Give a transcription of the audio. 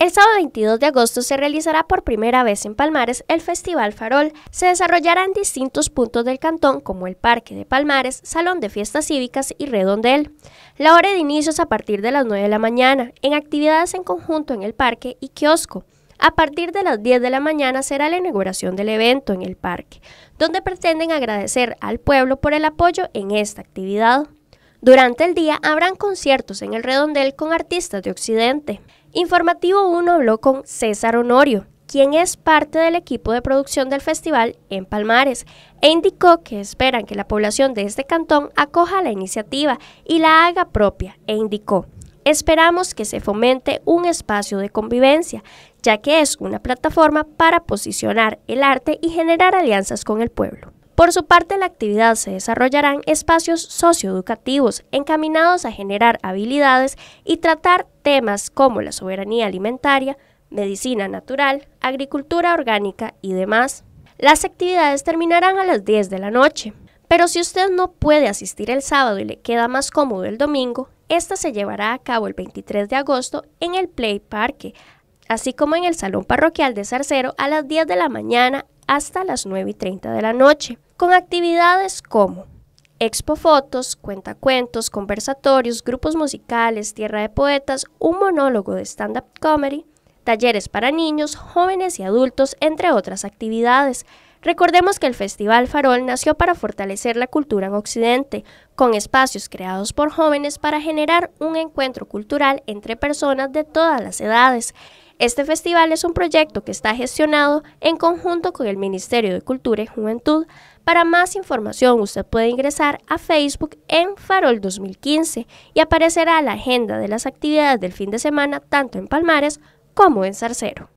El sábado 22 de agosto se realizará por primera vez en Palmares el Festival Farol. Se desarrollará en distintos puntos del cantón como el Parque de Palmares, Salón de Fiestas Cívicas y Redondel. La hora de inicio es a partir de las 9 de la mañana, en actividades en conjunto en el parque y kiosco. A partir de las 10 de la mañana será la inauguración del evento en el parque, donde pretenden agradecer al pueblo por el apoyo en esta actividad. Durante el día habrán conciertos en el redondel con artistas de Occidente. Informativo 1 habló con César Honorio, quien es parte del equipo de producción del festival en Palmares, e indicó que esperan que la población de este cantón acoja la iniciativa y la haga propia, e indicó, esperamos que se fomente un espacio de convivencia, ya que es una plataforma para posicionar el arte y generar alianzas con el pueblo. Por su parte, la actividad se desarrollarán espacios socioeducativos encaminados a generar habilidades y tratar temas como la soberanía alimentaria, medicina natural, agricultura orgánica y demás. Las actividades terminarán a las 10 de la noche, pero si usted no puede asistir el sábado y le queda más cómodo el domingo, esta se llevará a cabo el 23 de agosto en el Play Park, así como en el Salón Parroquial de Zarcero a las 10 de la mañana hasta las 9 y 30 de la noche con actividades como Expo Fotos, cuentacuentos, conversatorios, grupos musicales, tierra de poetas, un monólogo de stand-up comedy, talleres para niños, jóvenes y adultos, entre otras actividades. Recordemos que el Festival Farol nació para fortalecer la cultura en Occidente, con espacios creados por jóvenes para generar un encuentro cultural entre personas de todas las edades. Este festival es un proyecto que está gestionado en conjunto con el Ministerio de Cultura y Juventud. Para más información usted puede ingresar a Facebook en Farol 2015 y aparecerá la agenda de las actividades del fin de semana tanto en Palmares como en Zarcero.